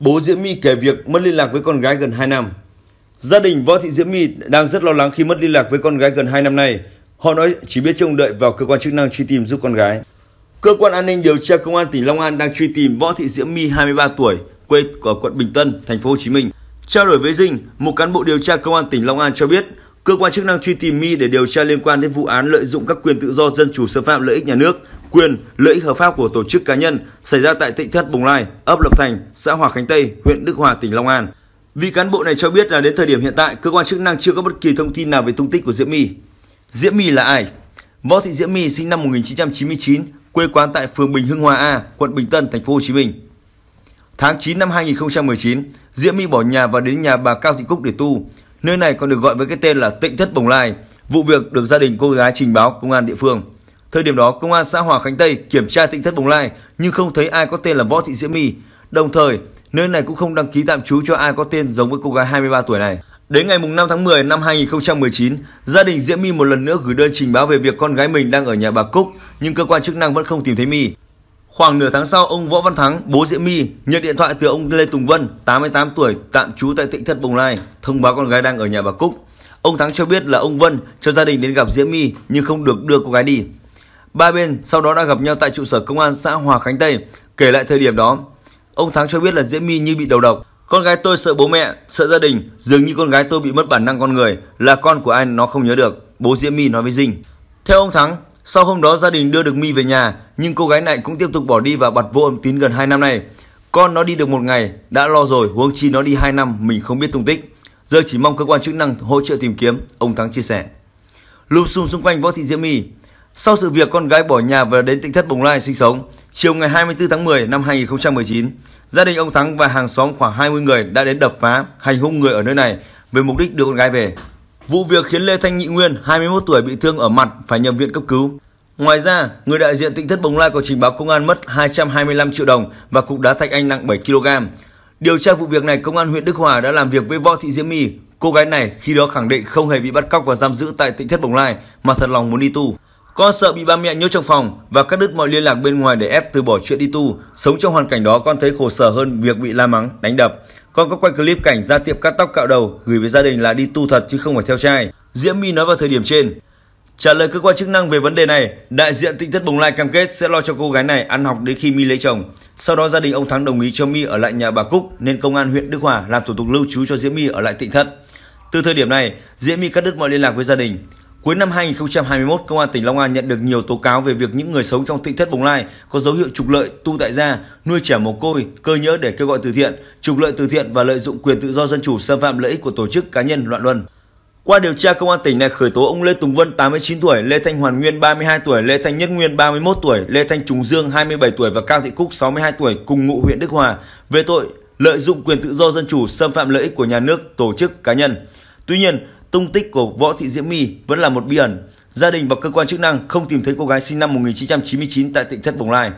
Bố Diễm My kể việc mất liên lạc với con gái gần 2 năm. Gia đình Võ Thị Diễm My đang rất lo lắng khi mất liên lạc với con gái gần 2 năm nay. Họ nói chỉ biết trông đợi vào cơ quan chức năng truy tìm giúp con gái. Cơ quan an ninh điều tra công an tỉnh Long An đang truy tìm Võ Thị Diễm My 23 tuổi, quê ở quận Bình Tân, thành phố Hồ Chí Minh. Trao đổi với Dinh, một cán bộ điều tra công an tỉnh Long An cho biết, cơ quan chức năng truy tìm My để điều tra liên quan đến vụ án lợi dụng các quyền tự do dân chủ xâm phạm lợi ích nhà nước quyền, lợi ích hợp pháp của tổ chức cá nhân xảy ra tại tỉnh thất Bồng Lai, ấp Lập Thành, xã Hòa Khánh Tây, huyện Đức Hòa, tỉnh Long An. Vị cán bộ này cho biết là đến thời điểm hiện tại, cơ quan chức năng chưa có bất kỳ thông tin nào về tung tích của Diễm My. Diễm My là ai? Võ Thị Diễm My sinh năm 1999, quê quán tại phường Bình Hưng Hòa A, quận Bình Tân, thành phố Hồ Chí Minh. Tháng 9 năm 2019, Diễm My bỏ nhà và đến nhà bà Cao Thị Cúc để tu. Nơi này còn được gọi với cái tên là Tịnh Thất Bồng Lai. Vụ việc được gia đình cô gái trình báo công an địa phương. Thời điểm đó, công an xã Hòa Khánh Tây kiểm tra tỉnh thất Bồng Lai nhưng không thấy ai có tên là Võ Thị Diễm My. Đồng thời, nơi này cũng không đăng ký tạm trú cho ai có tên giống với cô gái 23 tuổi này. Đến ngày 5 tháng 10 năm 2019, gia đình Diễm My một lần nữa gửi đơn trình báo về việc con gái mình đang ở nhà bà Cúc nhưng cơ quan chức năng vẫn không tìm thấy My. Khoảng nửa tháng sau, ông Võ Văn Thắng, bố Diễm My, nhận điện thoại từ ông Lê Tùng Vân, 88 tuổi, tạm trú tại tỉnh Thất Bồng Lai, thông báo con gái đang ở nhà bà Cúc. Ông Thắng cho biết là ông Vân cho gia đình đến gặp Diễm My nhưng không được đưa cô gái đi. Ba bên sau đó đã gặp nhau tại trụ sở công an xã Hòa Khánh Tây. Kể lại thời điểm đó, ông Thắng cho biết là Diễm My như bị đầu độc. Con gái tôi sợ bố mẹ, sợ gia đình, dường như con gái tôi bị mất bản năng con người, là con của ai nó không nhớ được, bố Diễm My nói với Dinh. Theo ông Thắng, sau hôm đó gia đình đưa được My về nhà, nhưng cô gái này cũng tiếp tục bỏ đi và bật vô âm tín gần 2 năm nay. Con nó đi được một ngày, đã lo rồi, huống chi nó đi 2 năm, mình không biết tung tích. Giờ chỉ mong cơ quan chức năng hỗ trợ tìm kiếm, ông Thắng chia sẻ. Lùm xung xung quanh Võ Thị Diễm My, sau sự việc con gái bỏ nhà và đến tỉnh thất Bồng Lai sinh sống, chiều ngày 24 tháng 10 năm 2019, gia đình ông Thắng và hàng xóm khoảng 20 người đã đến đập phá, hành hung người ở nơi này với mục đích đưa con gái về. Vụ việc khiến Lê Thanh Nhị Nguyên, 21 tuổi bị thương ở mặt phải nhập viện cấp cứu. Ngoài ra, người đại diện tỉnh thất Bồng Lai có trình báo công an mất 225 triệu đồng và cục đá thạch anh nặng 7 kg. Điều tra vụ việc này, công an huyện Đức Hòa đã làm việc với Võ Thị Diễm My. Cô gái này khi đó khẳng định không hề bị bắt cóc và giam giữ tại tỉnh thất Bồng Lai mà thật lòng muốn đi tu. Con sợ bị ba mẹ nhốt trong phòng và cắt đứt mọi liên lạc bên ngoài để ép từ bỏ chuyện đi tu. Sống trong hoàn cảnh đó con thấy khổ sở hơn việc bị la mắng, đánh đập. Con có quay clip cảnh ra tiệm cắt tóc cạo đầu gửi với gia đình là đi tu thật chứ không phải theo trai. Diễm My nói vào thời điểm trên. Trả lời cơ quan chức năng về vấn đề này, đại diện Tịnh Thất Bồng Lai cam kết sẽ lo cho cô gái này ăn học đến khi My lấy chồng. Sau đó gia đình ông Thắng đồng ý cho My ở lại nhà bà Cúc nên công an huyện Đức Hòa làm thủ tục lưu trú cho Diễm My ở lại Tịnh Thất. Từ thời điểm này, Diễm My cắt đứt mọi liên lạc với gia đình. Cuối năm 2021, Công an tỉnh Long An nhận được nhiều tố cáo về việc những người sống trong tỉnh thất Bồng Lai có dấu hiệu trục lợi, tu tại gia, nuôi trẻ mồ côi, cơ nhỡ để kêu gọi từ thiện, trục lợi từ thiện và lợi dụng quyền tự do dân chủ xâm phạm lợi ích của tổ chức cá nhân loạn luân. Qua điều tra, công an tỉnh này khởi tố ông Lê Tùng Vân 89 tuổi, Lê Thanh Hoàn Nguyên 32 tuổi, Lê Thanh Nhất Nguyên 31 tuổi, Lê Thanh Trùng Dương 27 tuổi và Cao Thị Cúc 62 tuổi cùng ngụ huyện Đức Hòa về tội lợi dụng quyền tự do dân chủ xâm phạm lợi ích của nhà nước, tổ chức cá nhân. Tuy nhiên, tung tích của Võ Thị Diễm My vẫn là một bí ẩn. Gia đình và cơ quan chức năng không tìm thấy cô gái sinh năm 1999 tại tỉnh thất Bồng Lai.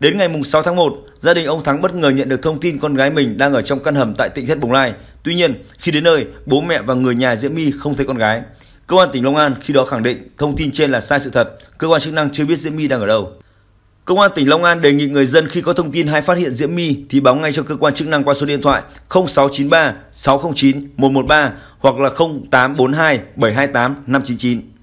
Đến ngày 6 tháng 1, gia đình ông Thắng bất ngờ nhận được thông tin con gái mình đang ở trong căn hầm tại tỉnh thất Bồng Lai. Tuy nhiên, khi đến nơi, bố mẹ và người nhà Diễm My không thấy con gái. Công an tỉnh Long An khi đó khẳng định thông tin trên là sai sự thật, cơ quan chức năng chưa biết Diễm My đang ở đâu. Công an tỉnh Long An đề nghị người dân khi có thông tin hay phát hiện diễm my thì báo ngay cho cơ quan chức năng qua số điện thoại 0693 609 113 hoặc là 0842 728 599.